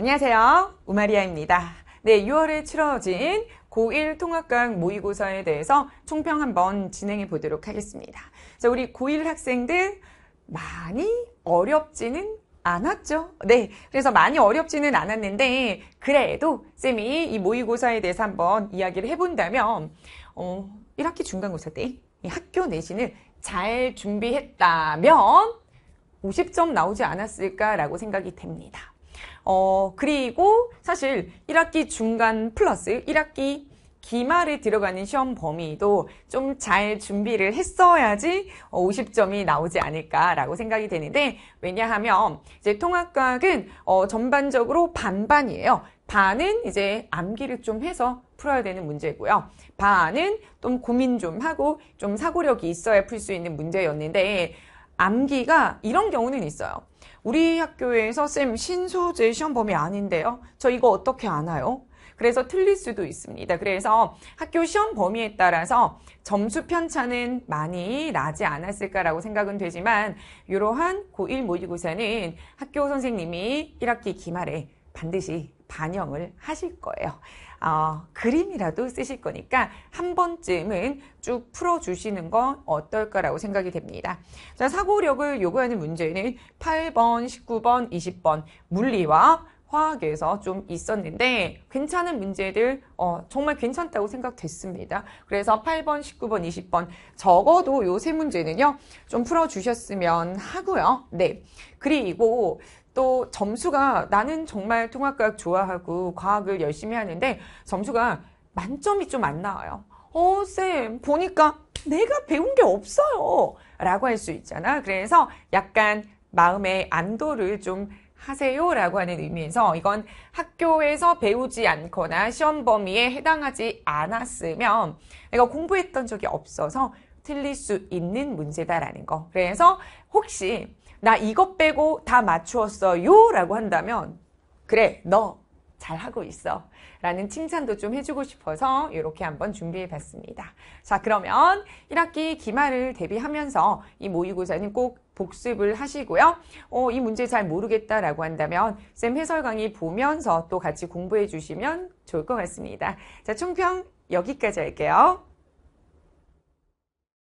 안녕하세요. 우마리아입니다. 네, 6월에 치러진 고1 통합과학 모의고사에 대해서 총평 한번 진행해 보도록 하겠습니다. 자, 우리 고1 학생들 많이 어렵지는 않았죠. 네. 그래서 많이 어렵지는 않았는데, 그래도 쌤이 이 모의고사에 대해서 한번 이야기를 해본다면, 어, 1학기 중간고사 때 학교 내신을 잘 준비했다면 50점 나오지 않았을까라고 생각이 됩니다. 어, 그리고 사실 1학기 중간 플러스 1학기 기말에 들어가는 시험 범위도 좀 잘 준비를 했어야지 50점이 어, 나오지 않을까라고 생각이 되는데 왜냐하면 이제 통합과학은 어, 전반적으로 반반이에요. 반은 이제 암기를 좀 해서 풀어야 되는 문제고요. 반은 좀 고민 좀 하고 좀 사고력이 있어야 풀 수 있는 문제였는데 암기가 이런 경우는 있어요. 우리 학교에서 쌤 신소재 시험 범위 아닌데요. 저 이거 어떻게 아나요? 그래서 틀릴 수도 있습니다. 그래서 학교 시험 범위에 따라서 점수 편차는 많이 나지 않았을까라고 생각은 되지만 이러한 고1 모의고사는 학교 선생님이 1학기 기말에 반드시 반영을 하실 거예요. 어, 그림이라도 쓰실 거니까 한 번쯤은 쭉 풀어주시는 건 어떨까라고 생각이 됩니다. 자, 사고력을 요구하는 문제는 8번, 19번, 20번 물리와 화학에서 좀 있었는데 괜찮은 문제들 어, 정말 괜찮다고 생각됐습니다. 그래서 8번, 19번, 20번 적어도 요 세 문제는요. 좀 풀어주셨으면 하고요. 네. 그리고 또 점수가 나는 정말 통합과학 좋아하고 과학을 열심히 하는데 점수가 만점이 좀 안 나와요. 어, 쌤, 보니까 내가 배운 게 없어요. 라고 할 수 있잖아. 그래서 약간 마음의 안도를 좀 하세요. 라고 하는 의미에서 이건 학교에서 배우지 않거나 시험 범위에 해당하지 않았으면 내가 공부했던 적이 없어서 틀릴 수 있는 문제다라는 거. 그래서 혹시 나 이것 빼고 다 맞추었어요 라고 한다면 그래 너 잘하고 있어 라는 칭찬도 좀 해주고 싶어서 이렇게 한번 준비해 봤습니다. 자 그러면 1학기 기말을 대비하면서 이 모의고사는 꼭 복습을 하시고요. 어, 이 문제 잘 모르겠다라고 한다면 쌤 해설 강의 보면서 또 같이 공부해 주시면 좋을 것 같습니다. 자 총평 여기까지 할게요.